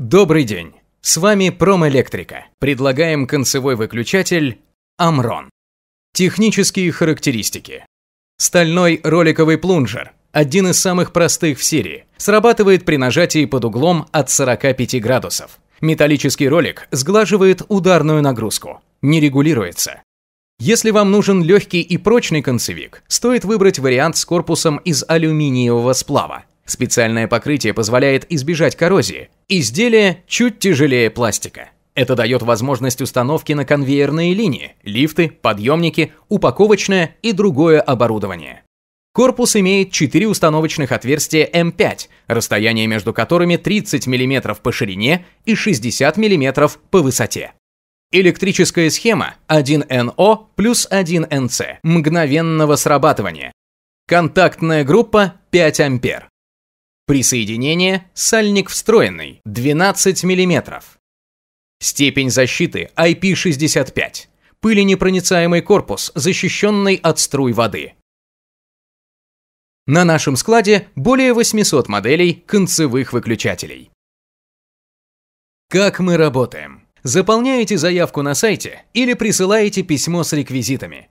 Добрый день! С вами Промэлектрика. Предлагаем концевой выключатель Амрон. Технические характеристики. Стальной роликовый плунжер, один из самых простых в серии, срабатывает при нажатии под углом от 45 градусов. Металлический ролик сглаживает ударную нагрузку, не регулируется. Если вам нужен легкий и прочный концевик, стоит выбрать вариант с корпусом из алюминиевого сплава. Специальное покрытие позволяет избежать коррозии, Изделие чуть тяжелее пластика. Это дает возможность установки на конвейерные линии, лифты, подъемники, упаковочное и другое оборудование. Корпус имеет 4 установочных отверстия М5, расстояние между которыми 30 мм по ширине и 60 мм по высоте. Электрическая схема 1НО плюс 1НЦ мгновенного срабатывания. Контактная группа 5 ампер. Присоединение – сальник встроенный, 12 мм. Степень защиты IP65. Пыленепроницаемый корпус, защищенный от струй воды. На нашем складе более 800 моделей концевых выключателей. Как мы работаем? Заполняете заявку на сайте или присылаете письмо с реквизитами.